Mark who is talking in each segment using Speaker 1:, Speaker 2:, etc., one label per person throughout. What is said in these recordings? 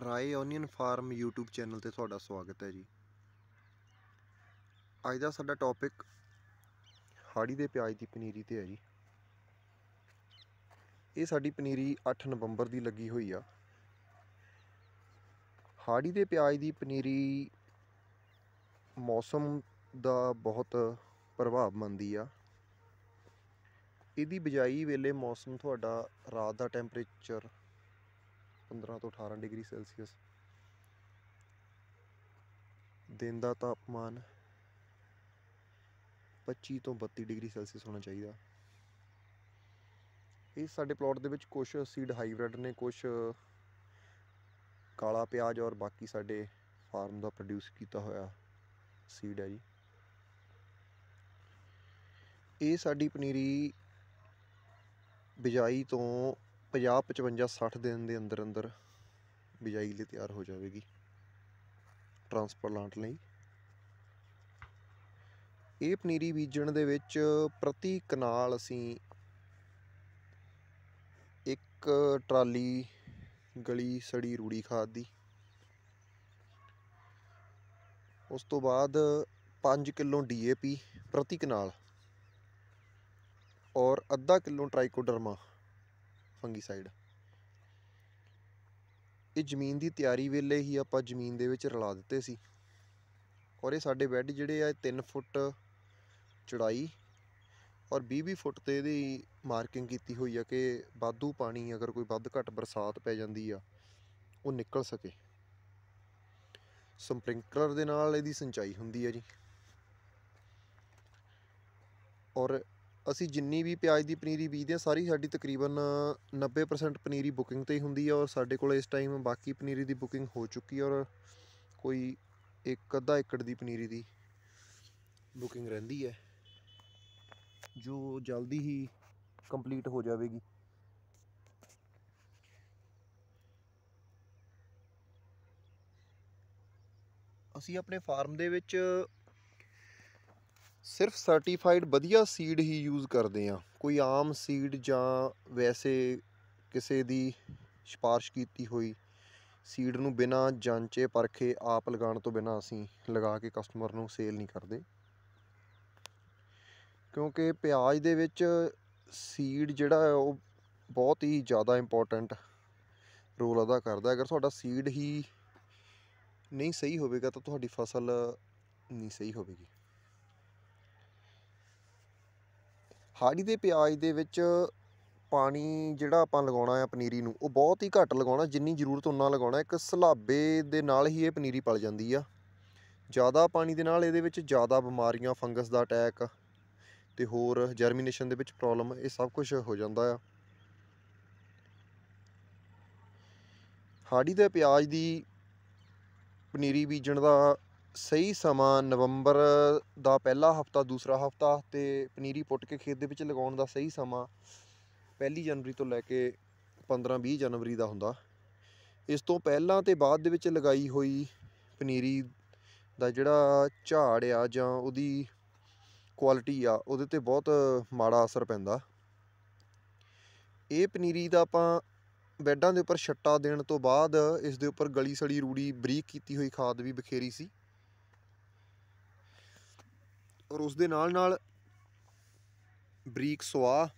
Speaker 1: try onion farm YouTube channel ਤੇ ਤੁਹਾਡਾ ਸਵਾਗਤ ਹੈ ਜੀ ਅੱਜ ਦਾ ਸਾਡਾ ਟੌਪਿਕ ਹਾੜੀ ਦੇ ਪਿਆਜ਼ ਦੀ ਪਨੀਰੀ ਤੇ ਹੈ ਜੀ ਇਹ ਸਾਡੀ ਪਨੀਰੀ 8 ਨਵੰਬਰ ਦੀ ਲੱਗੀ ਹੋਈ ਆ ਹਾੜੀ ਦੇ ਪਿਆਜ਼ ਦੀ ਪਨੀਰੀ ਮੌਸਮ ਦਾ ਬਹੁਤ ਪ੍ਰਭਾਵ ਮੰਦੀ ਆ ਇਹਦੀ ਬਜਾਈ ਵੇਲੇ ਮੌਸਮ ਤੁਹਾਡਾ ਰਾਤ ਦਾ ਟੈਂਪਰੇਚਰ 15 ਤੋਂ 18 ਡਿਗਰੀ ਸੈਲਸੀਅਸ ਦਿਨ ਦਾ ਤਾਪਮਾਨ 25 ਤੋਂ 32 ਡਿਗਰੀ ਸੈਲਸੀਅਸ ਹੋਣਾ ਚਾਹੀਦਾ ਇਹ ਸਾਡੇ ਪਲਾਟ ਦੇ ਵਿੱਚ ਕੁਝ ਸੀਡ ਹਾਈਬ੍ਰਿਡ ਨੇ ਕੁਝ ਕਾਲਾ ਪਿਆਜ਼ ਔਰ ਬਾਕੀ ਸਾਡੇ ਫਾਰਮ ਦਾ ਪ੍ਰੋਡਿਊਸ ਕੀਤਾ ਹੋਇਆ ਸੀਡ ਹੈ ਜੀ ਇਹ ਸਾਡੀ ਪਨੀਰੀ ਬਿਜਾਈ ਤੋਂ 50 55 60 ਦਿਨ ਦੇ ਅੰਦਰ ਅੰਦਰ ਬਿਜਾਈ ਲਈ ਤਿਆਰ ਹੋ ਜਾਵੇਗੀ ਟ੍ਰਾਂਸਪਲਾਂਟ ਲਈ ਇਹ ਪਨੀਰੀ ਬੀਜਣ ਦੇ ਵਿੱਚ ਪ੍ਰਤੀ ਕਨਾਲ ਅਸੀਂ ਇੱਕ ਟਰਾਲੀ ਗਲੀ ਸੜੀ ਰੂੜੀ ਖਾਦ ਦੀ ਉਸ ਤੋਂ ਬਾਅਦ 5 ਕਿਲੋ ਡੀਏਪੀ ਪ੍ਰਤੀ ਕਨਾਲ ਔਰ ਅੱਧਾ ਕਿਲੋ ਟ੍ਰਾਈਕੋਡਰਮਾ ਫੰਗੀਸਾਈਡ ਇਹ ਜ਼ਮੀਨ ਦੀ ਤਿਆਰੀ ਵੇਲੇ ਹੀ ਆਪਾਂ ਜ਼ਮੀਨ ਦੇ ਵਿੱਚ ਰਲਾ ਦਿੱਤੇ ਸੀ ਔਰ ਇਹ ਸਾਡੇ ਬੈੱਡ ਜਿਹੜੇ ਆ 3 ਫੁੱਟ ਚੌੜਾਈ ਔਰ 20-20 ਫੁੱਟ ਤੇ ਇਹਦੀ ਮਾਰਕਿੰਗ ਕੀਤੀ ਹੋਈ ਆ ਕਿ ਬਾਦੂ ਪਾਣੀ ਅਗਰ ਕੋਈ ਵੱਧ ਘਟ ਬਰਸਾਤ ਪੈ ਜਾਂਦੀ ਆ ਉਹ ਨਿਕਲ ਸਕੇ ਸਪ੍ਰਿੰਕਲਰ ਦੇ ਨਾਲ ਇਹਦੀ ਸਿੰਚਾਈ ਹੁੰਦੀ ਆ ਜੀ ਔਰ ਅਸੀਂ ਜਿੰਨੀ ਵੀ ਪਿਆਜ਼ ਦੀ ਪਨੀਰੀ ਬੀਜਦੇ ਆ ਸਾਰੀ ਸਾਡੀ ਤਕਰੀਬਨ 90% ਪਨੀਰੀ ਬੁਕਿੰਗ ਤੇ ਹੀ ਹੁੰਦੀ ਆ ਔਰ ਸਾਡੇ ਕੋਲ ਇਸ ਟਾਈਮ ਬਾਕੀ ਪਨੀਰੀ ਦੀ ਬੁਕਿੰਗ ਹੋ ਚੁੱਕੀ ਔਰ ਕੋਈ ਇੱਕ ਅੱਧਾ ਏਕੜ ਦੀ ਪਨੀਰੀ ਦੀ ਬੁਕਿੰਗ ਰਹਿੰਦੀ ਹੈ ਜੋ ਜਲਦੀ ਹੀ ਕੰਪਲੀਟ ਹੋ ਜਾਵੇਗੀ ਅਸੀਂ ਆਪਣੇ ਫਾਰਮ ਦੇ ਵਿੱਚ ਸਿਰਫ ਸਰਟੀਫਾਈਡ ਵਧੀਆ ਸੀਡ ਹੀ ਯੂਜ਼ ਕਰਦੇ ਆ ਕੋਈ ਆਮ ਸੀਡ ਜਾਂ ਵੈਸੇ ਕਿਸੇ ਦੀ ਸਿਫਾਰਿਸ਼ ਕੀਤੀ ਹੋਈ ਸੀਡ ਨੂੰ ਬਿਨਾ ਜਾਂਚੇ ਪਰਖੇ ਆਪ ਲਗਾਉਣ ਤੋਂ ਬਿਨਾ ਅਸੀਂ ਲਗਾ ਕੇ ਕਸਟਮਰ ਨੂੰ ਸੇਲ ਨਹੀਂ ਕਰਦੇ ਕਿਉਂਕਿ ਪਿਆਜ਼ ਦੇ ਵਿੱਚ ਸੀਡ ਜਿਹੜਾ ਉਹ ਬਹੁਤ ਹੀ ਜ਼ਿਆਦਾ ਇੰਪੋਰਟੈਂਟ ਰੋਲ ਅਦਾ ਕਰਦਾ ਅਗਰ ਤੁਹਾਡਾ ਸੀਡ ਹੀ ਨਹੀਂ ਸਹੀ ਹੋਵੇਗਾ ਤਾਂ ਤੁਹਾਡੀ ਫਸਲ ਨਹੀਂ ਸਹੀ ਹੋਵੇਗੀ ਹਾੜੀ ਦੇ ਪਿਆਜ਼ ਦੇ ਵਿੱਚ ਪਾਣੀ ਜਿਹੜਾ ਆਪਾਂ ਲਗਾਉਣਾ ਹੈ ਪਨੀਰੀ ਨੂੰ ਉਹ ਬਹੁਤ ਹੀ ਘੱਟ ਲਗਾਉਣਾ ਜਿੰਨੀ ਜ਼ਰੂਰਤ ਉਹਨਾਂ ਲਗਾਉਣਾ ਇੱਕ ਸਲਾਬੇ ਦੇ ਨਾਲ ਹੀ ਇਹ ਪਨੀਰੀ ਪਲ ਜਾਂਦੀ ਆ ਜ਼ਿਆਦਾ ਪਾਣੀ ਦੇ ਨਾਲ ਇਹਦੇ ਵਿੱਚ ਜ਼ਿਆਦਾ ਬਿਮਾਰੀਆਂ ਫੰਗਸ ਦਾ ਅਟੈਕ ਤੇ ਹੋਰ ਜਰਮੀਨੇਸ਼ਨ ਦੇ ਵਿੱਚ ਪ੍ਰੋਬਲਮ ਇਹ ਸਭ ਕੁਝ ਹੋ ਜਾਂਦਾ ਆ ਹਾੜੀ ਦੇ ਪਿਆਜ਼ ਦੀ ਪਨੀਰੀ ਬੀਜਣ ਦਾ ਸਹੀ ਸਮਾਂ ਨਵੰਬਰ ਦਾ ਪਹਿਲਾ ਹਫਤਾ ਦੂਸਰਾ ਹਫਤਾ ਅਤੇ ਪਨੀਰੀ ਪੁੱਟ ਕੇ ਖੇਤ ਦੇ ਵਿੱਚ ਲਗਾਉਣ ਦਾ ਸਹੀ ਸਮਾਂ ਪਹਿਲੀ ਜਨਵਰੀ ਤੋਂ ਲੈ ਕੇ 15-20 ਜਨਵਰੀ ਦਾ ਹੁੰਦਾ ਇਸ ਤੋਂ ਪਹਿਲਾਂ ਤੇ ਬਾਅਦ ਦੇ ਵਿੱਚ ਲਗਾਈ ਹੋਈ ਪਨੀਰੀ ਦਾ ਜਿਹੜਾ ਝਾੜ ਆ ਜਾਂ ਉਹਦੀ ਕੁਆਲਿਟੀ ਆ ਉਹਦੇ ਤੇ ਬਹੁਤ ਮਾੜਾ ਅਸਰ ਪੈਂਦਾ ਇਹ ਪਨੀਰੀ ਦਾ ਆਪਾਂ ਬੈੱਡਾਂ ਦੇ ਉੱਪਰ ਛੱਟਾ ਦੇਣ ਤੋਂ ਬਾਅਦ ਇਸ ਦੇ ਉੱਪਰ ਗਲੀ ਸੜੀ ਰੂੜੀ ਬਰੀਕ ਕੀਤੀ ਹੋਈ ਖਾਦ ਵੀ ਬਖੇਰੀ ਸੀ ਔਰ ਉਸ ਦੇ ਨਾਲ ਨਾਲ ਬਰੀਕ ਸਵਾ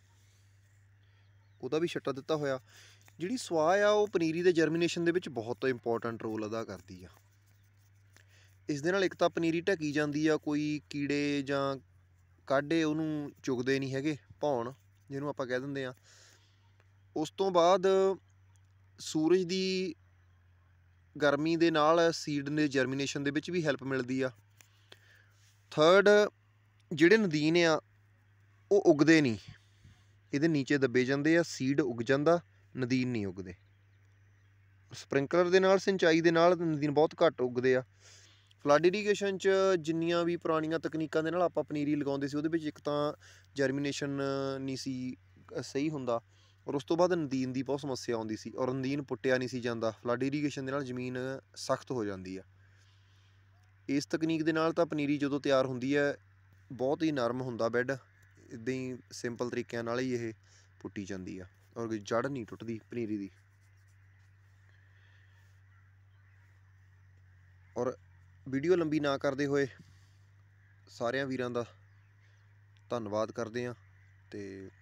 Speaker 1: ਉਹਦਾ ਵੀ ਛੱਟਾ ਦਿੱਤਾ ਹੋਇਆ ਜਿਹੜੀ ਸਵਾ ਆ ਉਹ ਪਨੀਰੀ ਦੇ ਜਰਮੀਨੇਸ਼ਨ ਦੇ ਵਿੱਚ ਬਹੁਤ ਇੰਪੋਰਟੈਂਟ ਰੋਲ ਅਦਾ ਕਰਦੀ ਆ ਇਸ ਦੇ ਨਾਲ ਇੱਕ ਤਾਂ ਪਨੀਰੀ ਢਕੀ ਜਾਂਦੀ ਆ ਕੋਈ ਕੀੜੇ ਜਾਂ ਕਾਢੇ ਉਹਨੂੰ ਚੁਗਦੇ ਨਹੀਂ ਹੈਗੇ ਭੌਣ ਜਿਹਨੂੰ ਆਪਾਂ ਕਹਿ ਦਿੰਦੇ ਆ ਉਸ ਤੋਂ ਬਾਅਦ ਸੂਰਜ ਦੀ ਗਰਮੀ ਦੇ ਨਾਲ ਸੀਡ ਦੇ ਜਰਮੀਨੇਸ਼ਨ ਦੇ ਵਿੱਚ ਵੀ ਹੈਲਪ ਮਿਲਦੀ ਆ ਥਰਡ ਜਿਹੜੇ ਨਦੀਨ ਆ ਉਹ ਉਗਦੇ ਨਹੀਂ ਇਹਦੇ نیچے ਦੱਬੇ ਜਾਂਦੇ ਆ ਸੀਡ ਉਗ ਜਾਂਦਾ ਨਦੀਨ ਨਹੀਂ ਉਗਦੇ ਸਪ੍ਰਿੰਕਲਰ ਦੇ ਨਾਲ ਸਿੰਚਾਈ ਦੇ ਨਾਲ ਨਦੀਨ ਬਹੁਤ ਘੱਟ ਉਗਦੇ ਆ ਫਲੱਡ ਇਰੀਗੇਸ਼ਨ 'ਚ ਜਿੰਨੀਆਂ ਵੀ ਪੁਰਾਣੀਆਂ ਤਕਨੀਕਾਂ ਦੇ ਨਾਲ ਆਪਾਂ ਪਨੀਰੀ ਲਗਾਉਂਦੇ ਸੀ ਉਹਦੇ ਵਿੱਚ ਇੱਕ ਤਾਂ ਜਰਮੀਨੇਸ਼ਨ ਨਹੀਂ ਸੀ ਸਹੀ ਹੁੰਦਾ ਔਰ ਉਸ ਤੋਂ ਬਾਅਦ ਨਦੀਨ ਦੀ ਬਹੁਤ ਸਮੱਸਿਆ ਆਉਂਦੀ ਸੀ ਔਰ ਨਦੀਨ ਪੁੱਟਿਆ ਨਹੀਂ ਸੀ ਜਾਂਦਾ ਫਲੱਡ ਇਰੀਗੇਸ਼ਨ ਦੇ ਨਾਲ ਜ਼ਮੀਨ ਸਖਤ ਹੋ ਜਾਂਦੀ ਆ ਇਸ ਤਕਨੀਕ ਦੇ ਨਾਲ ਤਾਂ ਪਨੀਰੀ ਜਦੋਂ ਤਿਆਰ ਹੁੰਦੀ ਹੈ ਬਹੁਤ ਹੀ ਨਰਮ ਹੁੰਦਾ ਬੈੱਡ ਇਦਾਂ ਹੀ ਸਿੰਪਲ ਤਰੀਕਿਆਂ ਨਾਲ ਹੀ ਇਹ ਪੁੱਟੀ ਜਾਂਦੀ ਆ ਔਰ ਕੋਈ ਜੜ ਨਹੀਂ ਟੁੱਟਦੀ ਪਨੀਰੀ ਦੀ ਔਰ ਵੀਡੀਓ ਲੰਬੀ ਨਾ ਕਰਦੇ ਹੋਏ ਸਾਰਿਆਂ ਵੀਰਾਂ ਦਾ ਧੰਨਵਾਦ ਕਰਦੇ ਆ ਤੇ